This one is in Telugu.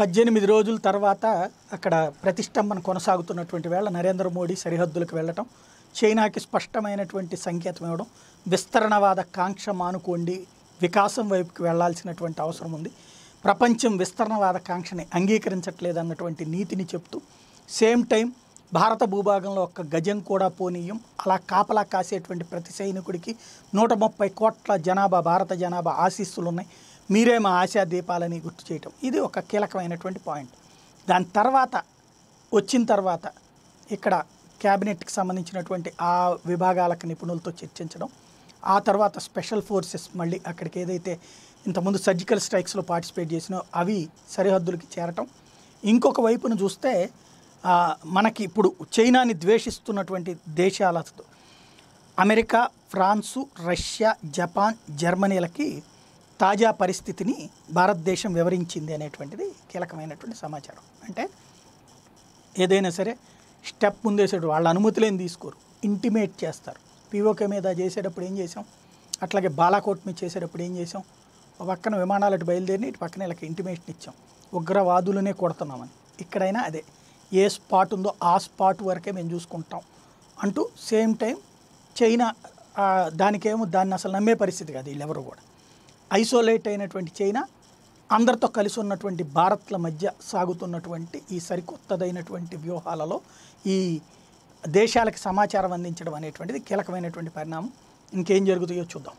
పద్దెనిమిది రోజుల తర్వాత అక్కడ ప్రతిష్టంభన కొనసాగుతున్నటువంటి వేళ నరేంద్ర మోడీ సరిహద్దులకు వెళ్ళటం చైనాకి స్పష్టమైనటువంటి సంకేతం ఇవ్వడం విస్తరణవాద కాంక్ష మానుకోండి వికాసం వైపుకి వెళ్లాల్సినటువంటి అవసరం ఉంది ప్రపంచం విస్తరణవాద కాంక్షని అంగీకరించట్లేదన్నటువంటి నీతిని చెప్తూ సేమ్ టైం భారత భూభాగంలో ఒక్క గజం కూడా పోనీయం అలా కాపలా కాసేటువంటి ప్రతి సైనికుడికి నూట ముప్పై కోట్ల జనాభా భారత జనాభా ఆశీస్సులు ఉన్నాయి మీరే మా ఆశా దీపాలని గుర్తు చేయటం ఇది ఒక కీలకమైనటువంటి పాయింట్ దాని తర్వాత వచ్చిన తర్వాత ఇక్కడ క్యాబినెట్కి సంబంధించినటువంటి ఆ విభాగాలకు నిపుణులతో చర్చించడం ఆ తర్వాత స్పెషల్ ఫోర్సెస్ మళ్ళీ అక్కడికి ఏదైతే ఇంతకుముందు సర్జికల్ స్ట్రైక్స్లో పార్టిసిపేట్ చేసినో అవి సరిహద్దులకి చేరటం ఇంకొక వైపును చూస్తే మనకి ఇప్పుడు చైనాని ద్వేషిస్తున్నటువంటి దేశాలతో అమెరికా ఫ్రాన్సు రష్యా జపాన్ జర్మనీలకి తాజా పరిస్థితిని భారతదేశం వివరించింది అనేటువంటిది కీలకమైనటువంటి సమాచారం అంటే ఏదైనా సరే స్టెప్ ముందేసేటప్పుడు వాళ్ళ అనుమతులేం తీసుకోరు ఇంటిమేట్ చేస్తారు పీఓకే మీద చేసేటప్పుడు ఏం చేసాం అట్లాగే బాలాకోట్ మీద చేసేటప్పుడు ఏం చేసాం ఒక పక్కన విమానాలు అటు బయలుదేరి ఇటు పక్కన ఇలా ఇంటిమేషన్ ఇచ్చాం ఉగ్రవాదులనే కొడుతున్నామని ఇక్కడైనా అదే ఏ స్పాట్ ఉందో ఆ స్పాట్ వరకే మేము చూసుకుంటాం అంటూ సేమ్ టైం చైనా దానికేమో దాన్ని అసలు నమ్మే పరిస్థితి కాదు వీళ్ళెవరు కూడా ఐసోలేట్ అయినటువంటి చైనా అందరితో కలిసి ఉన్నటువంటి భారత్ల మధ్య సాగుతున్నటువంటి ఈ సరికొత్తదైనటువంటి వ్యూహాలలో ఈ దేశాలకు సమాచారం అందించడం అనేటువంటిది కీలకమైనటువంటి పరిణామం ఇంకేం జరుగుతాయో చూద్దాం